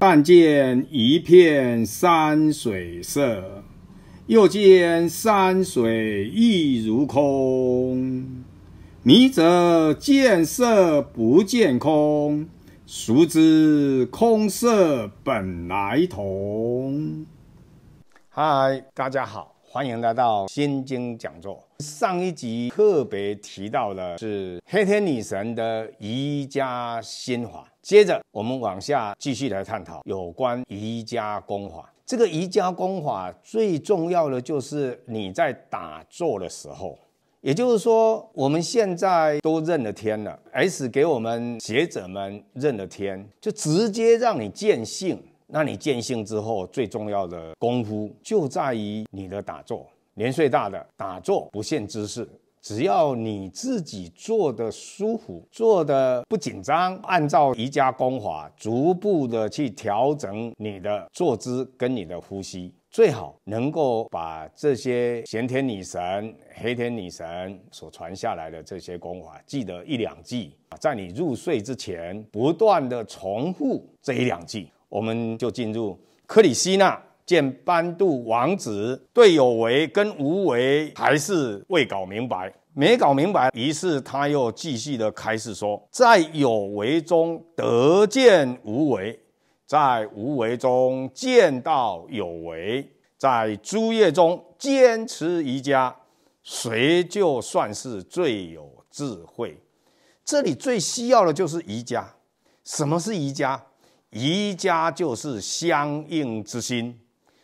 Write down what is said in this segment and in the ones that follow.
但见一片山水色，又见山水亦如空。迷则见色不见空，熟知空色本来同。嗨，大家好。欢迎来到心经讲座。上一集特别提到的是黑天女神的瑜伽心法，接着我们往下继续来探讨有关瑜伽功法。这个瑜伽功法最重要的就是你在打坐的时候，也就是说我们现在都认了天了，S 给我们学者们认了天，就直接让你见性。那你见性之后，最重要的功夫就在于你的打坐。年岁大的打坐不限姿势，只要你自己坐得舒服，坐得不紧张，按照瑜伽功法逐步的去调整你的坐姿跟你的呼吸。最好能够把这些先天女神、黑天女神所传下来的这些功法，记得一两句在你入睡之前不断的重复这一两句。我们就进入克里希那见班度王子对有为跟无为还是未搞明白，没搞明白，于是他又继续的开始说：在有为中得见无为，在无为中见到有为，在诸业中坚持瑜伽，谁就算是最有智慧？这里最需要的就是瑜伽。什么是瑜伽？瑜伽就是相应之心，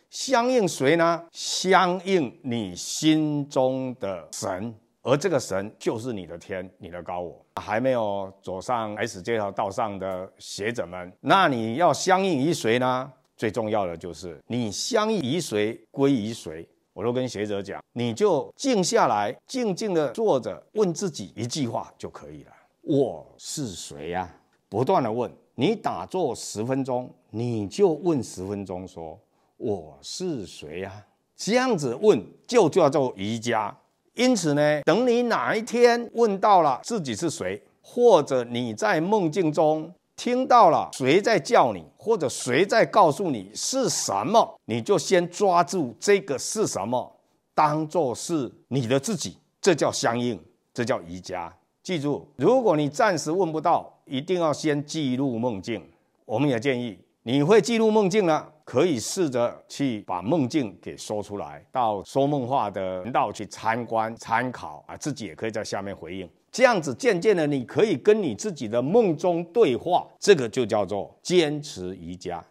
相应谁呢？相应你心中的神，而这个神就是你的天，你的高我。还没有走上 S 这条道上的学者们，那你要相应于谁呢？最重要的就是你相应于谁，归于谁。我都跟学者讲，你就静下来，静静的坐着，问自己一句话就可以了：我是谁呀？不断的问。你打坐十分钟，你就问十分钟，说我是谁啊？这样子问就叫做瑜伽。因此呢，等你哪一天问到了自己是谁，或者你在梦境中听到了谁在叫你，或者谁在告诉你是什么，你就先抓住这个是什么，当做是你的自己，这叫相应，这叫瑜伽。记住，如果你暂时问不到。一定要先记录梦境。我们也建议，你会记录梦境了，可以试着去把梦境给说出来，到说梦话的频道去参观参考啊，自己也可以在下面回应。这样子，渐渐的，你可以跟你自己的梦中对话，这个就叫做坚持瑜伽。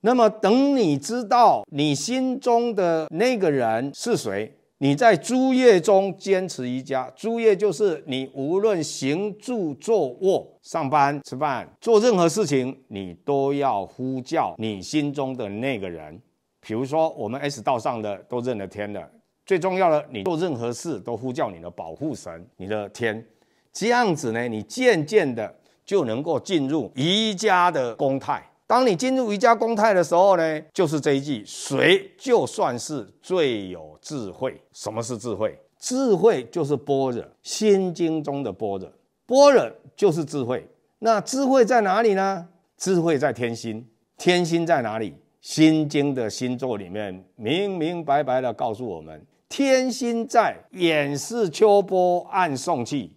那么，等你知道你心中的那个人是谁。你在诸业中坚持瑜伽，诸业就是你无论行住坐卧、上班、吃饭、做任何事情，你都要呼叫你心中的那个人。比如说，我们 S 道上的都认了天了。最重要的，你做任何事都呼叫你的保护神，你的天。这样子呢，你渐渐的就能够进入瑜伽的公态。当你进入瑜伽公态的时候呢，就是这一句：谁就算是最有智慧？什么是智慧？智慧就是般若，《心经》中的般若，般若就是智慧。那智慧在哪里呢？智慧在天心。天心在哪里？《心经》的星座里面明明白白地告诉我们：天心在掩世秋波暗送气。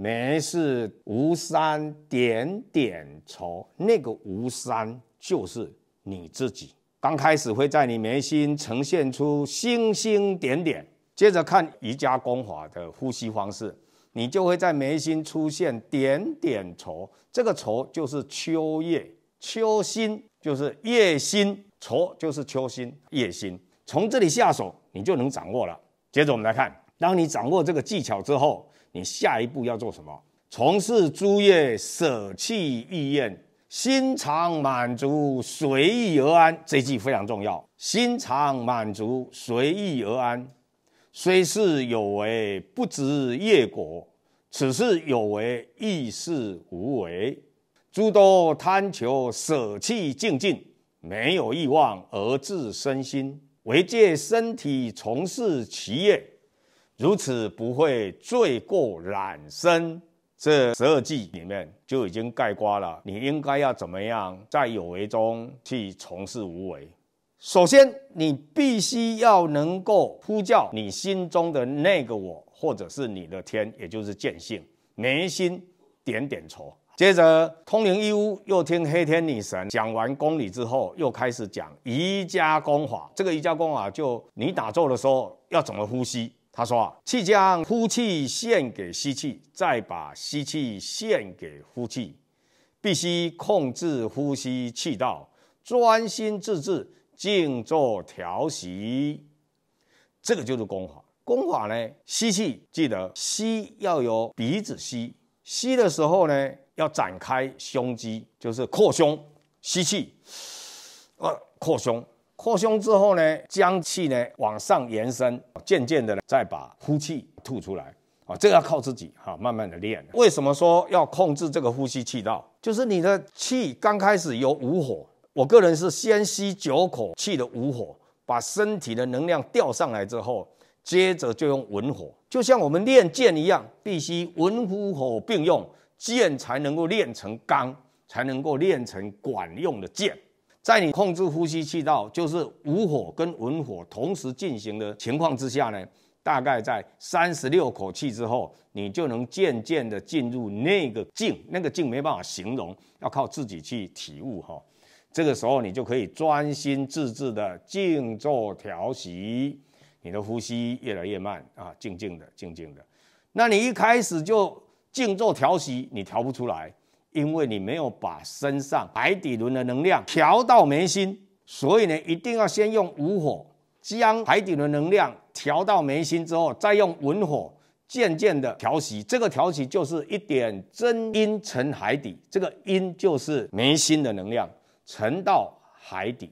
眉是吴山点点愁。那个吴山就是你自己。刚开始会在你眉心呈现出星星点点，接着看瑜伽功法的呼吸方式，你就会在眉心出现点点愁。这个愁就是秋叶，秋心就是叶心，愁就是秋心叶心。从这里下手，你就能掌握了。接着我们来看，当你掌握这个技巧之后。你下一步要做什么？从事诸业，舍弃欲念，心常满足，随遇而安。这句非常重要。心常满足，随遇而安，虽是有为，不知业果；此事有为，亦是无为。诸多贪求，舍弃净静，没有欲望而自身心，唯借身体从事其业。如此不会罪过染身，这十二计里面就已经概括了。你应该要怎么样在有为中去从事无为？首先，你必须要能够呼叫你心中的那个我，或者是你的天，也就是见性，眉心点点愁。接着，通灵一屋又听黑天女神讲完公理之后，又开始讲瑜伽功法。这个瑜伽功法，就你打坐的时候要怎么呼吸。他说：“啊，气将呼气献给吸气，再把吸气献给呼气，必须控制呼吸气道，专心致志，静坐调息。这个就是功法。功法呢，吸气记得吸要有鼻子吸，吸的时候呢要展开胸肌，就是扩胸吸气，呃，扩胸。”扩胸之后呢，将气呢往上延伸，渐渐的再把呼气吐出来啊，这个要靠自己哈，慢慢的练。为什么说要控制这个呼吸气道？就是你的气刚开始有五火，我个人是先吸九口气的五火，把身体的能量调上来之后，接着就用文火，就像我们练剑一样，必须文火火并用，剑才能够练成钢，才能够练成管用的剑。在你控制呼吸气道，就是无火跟文火同时进行的情况之下呢，大概在三十六口气之后，你就能渐渐的进入那个境，那个境没办法形容，要靠自己去体悟哈。这个时候你就可以专心致志的静坐调息，你的呼吸越来越慢啊，静静的，静静的。那你一开始就静坐调息，你调不出来。因为你没有把身上海底轮的能量调到眉心，所以呢，一定要先用武火将海底轮能量调到眉心之后，再用文火渐渐的调息。这个调息就是一点真阴沉海底，这个阴就是眉心的能量沉到海底，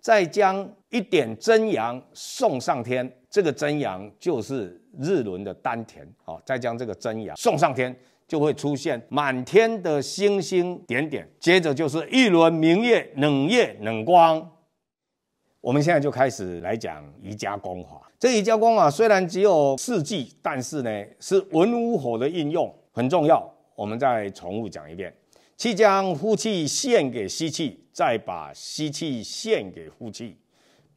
再将一点真阳送上天。这个真阳就是日轮的丹田，好，再将这个真阳送上天。就会出现满天的星星点点，接着就是一轮明月冷月、冷光。我们现在就开始来讲瑜伽功法。这瑜家功法虽然只有四季，但是呢是文武火的应用很重要。我们再重复讲一遍：气将呼气献给吸气，再把吸气献给呼气，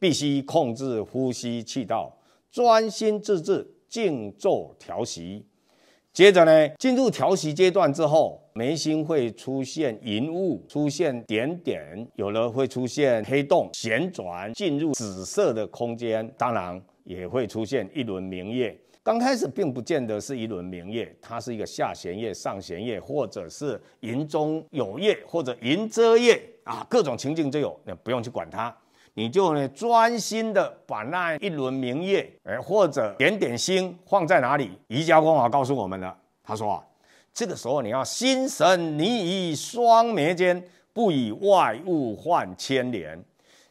必须控制呼吸气道，专心致志，静坐调息。接着呢，进入调息阶段之后，眉心会出现云雾，出现点点，有了会出现黑洞，旋转进入紫色的空间，当然也会出现一轮明月。刚开始并不见得是一轮明月，它是一个下弦月、上弦月，或者是云中有月，或者云遮月啊，各种情境都有，那不用去管它。你就呢专心的把那一轮明月，哎，或者点点星放在哪里？瑜伽功法告诉我们了。他说啊，这个时候你要心神你以双眉间，不以外物换牵连，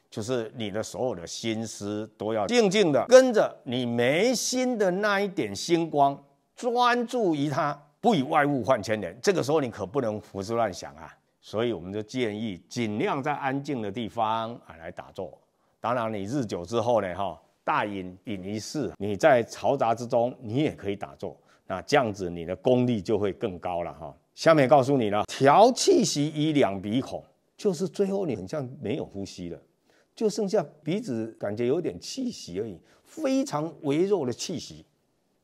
就是你的所有的心思都要静静的跟着你眉心的那一点星光，专注于它，不以外物换牵连。这个时候你可不能胡思乱想啊。所以我们就建议尽量在安静的地方啊来打坐。当然你日久之后呢，哈，大隐隐于市，你在嘈杂之中你也可以打坐。那这样子你的功力就会更高了哈。下面告诉你了，调气息以两鼻孔，就是最后你很像没有呼吸了，就剩下鼻子感觉有点气息而已，非常微弱的气息。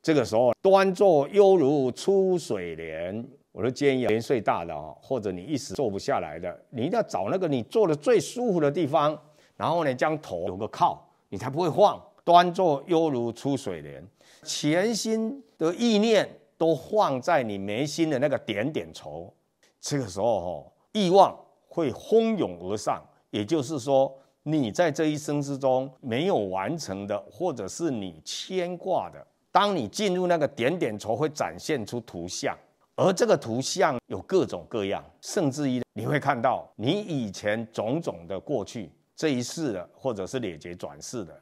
这个时候端坐犹如出水莲。我都建议年岁大的啊，或者你一时坐不下来的，你一定要找那个你坐的最舒服的地方，然后呢，将头有个靠，你才不会晃。端坐犹如出水莲，全心的意念都放在你眉心的那个点点愁。这个时候哦，欲望会汹涌而上，也就是说你在这一生之中没有完成的，或者是你牵挂的，当你进入那个点点愁，会展现出图像。而这个图像有各种各样，甚至于你会看到你以前种种的过去这一世的，或者是累劫转世的，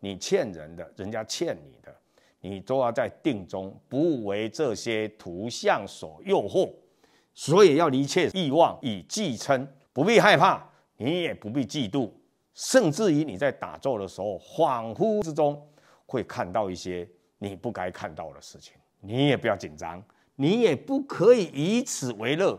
你欠人的，人家欠你的，你都要在定中不为这些图像所诱惑，所以要离一切欲望以继称，不必害怕，你也不必嫉妒，甚至于你在打坐的时候恍惚之中会看到一些你不该看到的事情，你也不要紧张。你也不可以以此为乐，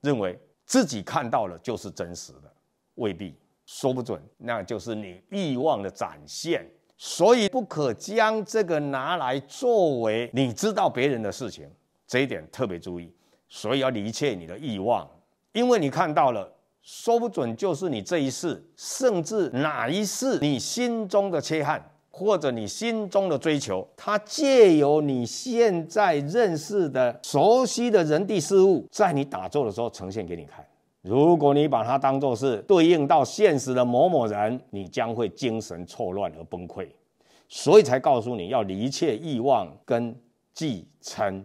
认为自己看到了就是真实的，未必说不准，那就是你欲望的展现，所以不可将这个拿来作为你知道别人的事情，这一点特别注意，所以要离解你的欲望，因为你看到了，说不准就是你这一世，甚至哪一世你心中的缺憾。或者你心中的追求，它借由你现在认识的熟悉的人地事物，在你打坐的时候呈现给你看。如果你把它当作是对应到现实的某某人，你将会精神错乱而崩溃。所以才告诉你要离一切欲望跟继承，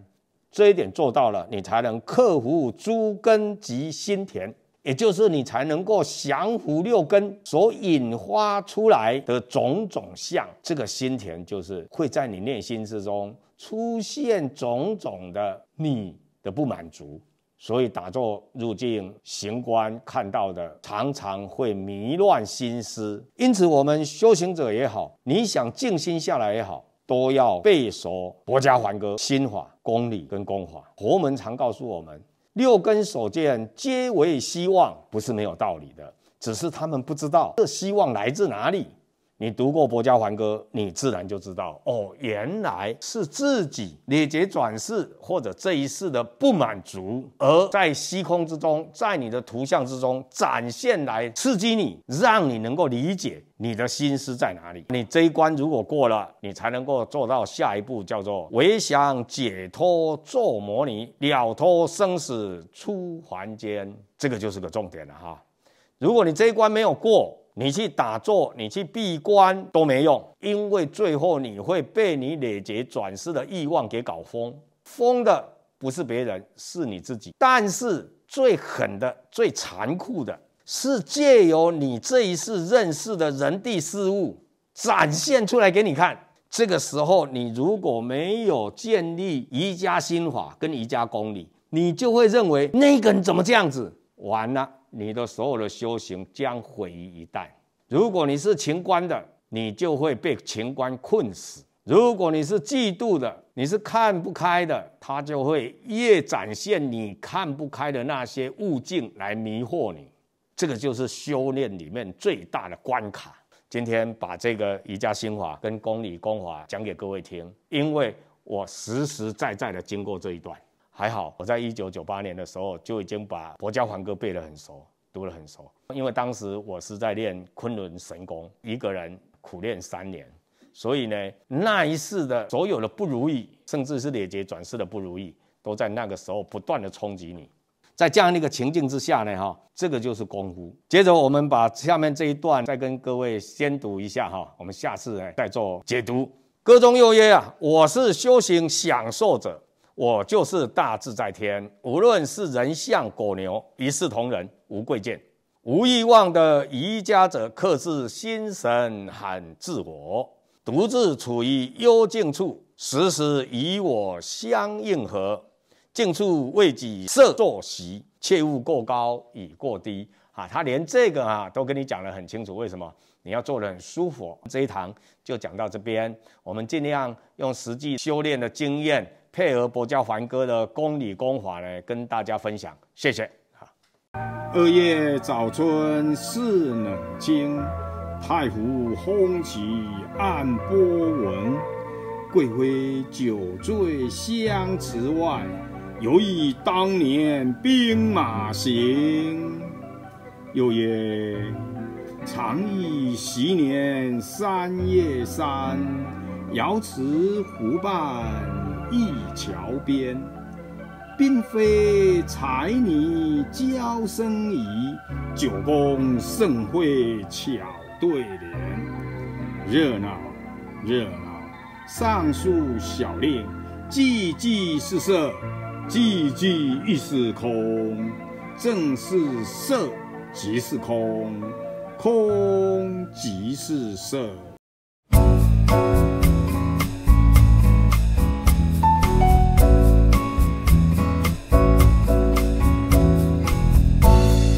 这一点做到了，你才能克服诸根及心田。也就是你才能够降伏六根所引发出来的种种相，这个心田就是会在你内心之中出现种种的你的不满足，所以打坐入静行观看到的常常会迷乱心思，因此我们修行者也好，你想静心下来也好，都要背熟佛家梵歌心法、公理跟公法。佛门常告诉我们。六根所见皆为希望，不是没有道理的，只是他们不知道这希望来自哪里。你读过《佛家还歌》，你自然就知道哦，原来是自己累劫转世或者这一世的不满足，而在虚空之中，在你的图像之中展现来刺激你，让你能够理解你的心思在哪里。你这一关如果过了，你才能够做到下一步叫做唯想解脱作魔尼，了脱生死出凡间。这个就是个重点了哈。如果你这一关没有过，你去打坐，你去闭关都没用，因为最后你会被你累劫转世的欲望给搞疯，疯的不是别人，是你自己。但是最狠的、最残酷的是借由你这一次认识的人地事物展现出来给你看。这个时候，你如果没有建立瑜伽心法跟瑜伽功理，你就会认为那个人怎么这样子，完了。你的所有的修行将毁于一旦。如果你是情观的，你就会被情观困死；如果你是嫉妒的，你是看不开的，他就会越展现你看不开的那些物境来迷惑你。这个就是修炼里面最大的关卡。今天把这个瑜伽心法跟功理功法讲给各位听，因为我实实在在的经过这一段。还好，我在一九九八年的时候就已经把佛教梵歌背得很熟，读得很熟。因为当时我是在练昆仑神功，一个人苦练三年，所以呢，那一世的所有的不如意，甚至是业结转世的不如意，都在那个时候不断的冲击你。在这样的一个情境之下呢，哈，这个就是功夫。接着我们把下面这一段再跟各位先读一下哈，我们下次再做解读。歌中又曰啊，我是修行享受者。我就是大智在天，无论是人像狗牛，一视同仁，无贵贱，无欲望的瑜伽者，克制心神，很自我，独自处于幽静处，时时与我相应和。静处为己设坐席，切勿过高与过低。啊，他连这个啊都跟你讲得很清楚。为什么你要坐得很舒服？这一堂就讲到这边，我们尽量用实际修炼的经验。配合佛教凡哥的功理功法呢，跟大家分享，谢谢。二月早春似冷清，太湖风起暗波纹。贵妃酒醉香池外，犹忆当年兵马行。又曰：长忆昔年三月三，瑶池湖畔。一桥边，并非才女娇生倚，酒宫盛会巧对联，热闹热闹。上述小令，寂寂是色，寂寂亦是空，正是色即是空，空即是色。